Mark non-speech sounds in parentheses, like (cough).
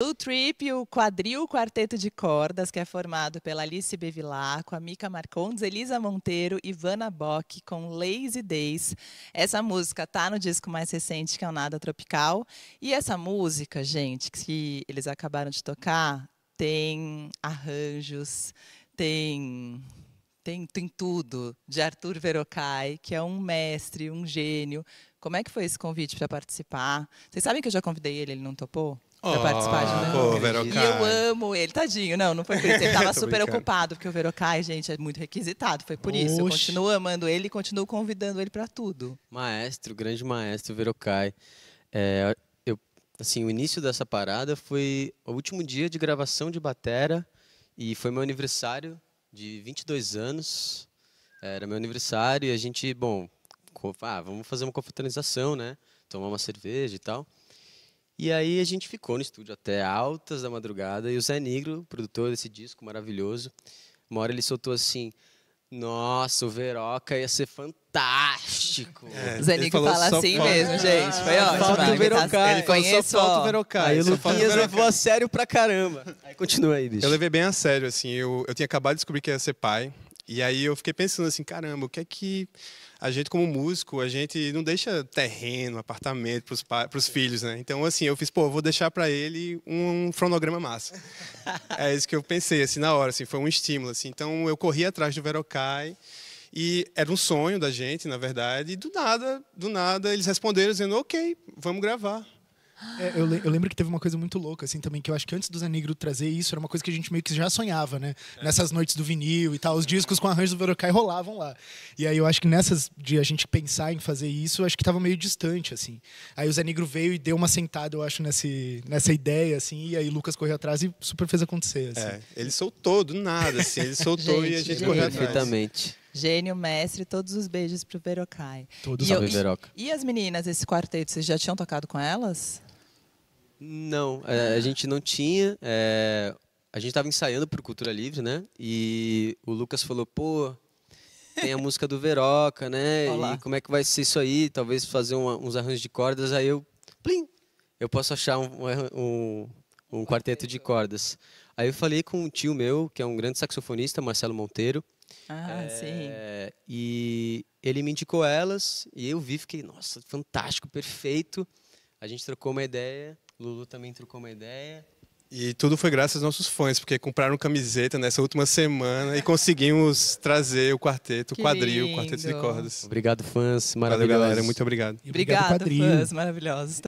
Blue Trip, o quadril quarteto de cordas, que é formado pela Alice Bevilacqua, a Mica Marcondes, Elisa Monteiro, Ivana Bock, com Lazy Days. Essa música tá no disco mais recente, que é o Nada Tropical. E essa música, gente, que eles acabaram de tocar, tem arranjos, tem tem tem Tudo, de Arthur Verocai, que é um mestre, um gênio. Como é que foi esse convite para participar? Vocês sabem que eu já convidei ele, ele não topou? Pra oh, participar de não. Pô, Verocai. E eu amo ele, tadinho. Não, não foi por isso. Ele estava (laughs) super ocupado, porque o Verocai, gente, é muito requisitado. Foi por Oxi. isso. Eu continuo amando ele e continuo convidando ele para tudo. Maestro, grande maestro Verocai. É, eu, assim, o início dessa parada foi o último dia de gravação de Batera e foi meu aniversário de 22 anos. Eh, era meu aniversário e a gente, bom, ah, vamos fazer uma confraternização, né? Tomar uma cerveja e tal. E aí a gente ficou no estúdio até altas da madrugada e o Zé Negro, produtor desse disco maravilhoso, uma hora ele soltou assim: nossa, o Veroca ia ser fantástico. É, Zenico fala assim mesmo, gente. Foi ótimo. Falta o tá Verocai. Ele conhece falta o Verocai. Aí o Luquinhas levou a sério pra caramba. Aí continua aí, bicho. Eu levei bem a sério, assim. Eu, eu tinha acabado de descobrir que ia ser pai. E aí eu fiquei pensando assim, caramba, o que é que a gente como músico, a gente não deixa terreno, apartamento para os filhos, né? Então assim, eu fiz, pô, vou deixar para ele um, um fonograma massa. (laughs) é isso que eu pensei assim na hora, assim, foi um estímulo assim. Então eu corri atrás do Verocai e era um sonho da gente, na verdade, e do nada, do nada eles responderam dizendo, OK, vamos gravar. É, eu, le eu, lembro que teve uma coisa muito louca, assim, também, que eu acho que antes do Zé Negro trazer isso, era uma coisa que a gente meio que já sonhava, né? É. Nessas noites do vinil e tal, os discos com arranjos do Verocai rolavam lá. E aí eu acho que nessas de a gente pensar em fazer isso, eu acho que estava meio distante, assim. Aí o Zé Negro veio e deu uma sentada, eu acho, nesse, nessa ideia, assim, e aí o Lucas correu atrás e super fez acontecer, assim. É, ele soltou do nada, assim, ele soltou gente, e a gente correu atrás. Perfeitamente. Gênio, mestre, todos os beijos pro Verocai. Todos os Veroca. E as meninas, esse quarteto, vocês já tinham tocado com elas? Não, é, a ah. gente não tinha. É, a gente estava ensaiando por Cultura Livre, né? E o Lucas falou, pô, tem a (laughs) música do Veroca, né? Olá. E como é que vai ser isso aí? Talvez fazer uns arranjos de cordas. Aí eu, plim, eu posso achar um, um, um quarteto de cordas. Aí eu falei com um tio meu, que é um grande saxofonista, Marcelo Monteiro. Ah, é, sim. E ele me indicou elas, e eu vi, fiquei, nossa, fantástico, perfeito. A gente trocou uma ideia. Lulu também trocou uma ideia. E tudo foi graças aos nossos fãs, porque compraram camiseta nessa última semana e conseguimos trazer o quarteto, o quadril, o quarteto de cordas. Obrigado, fãs maravilhosos. Valeu, galera. Muito obrigado. Obrigado, obrigado fãs maravilhosos.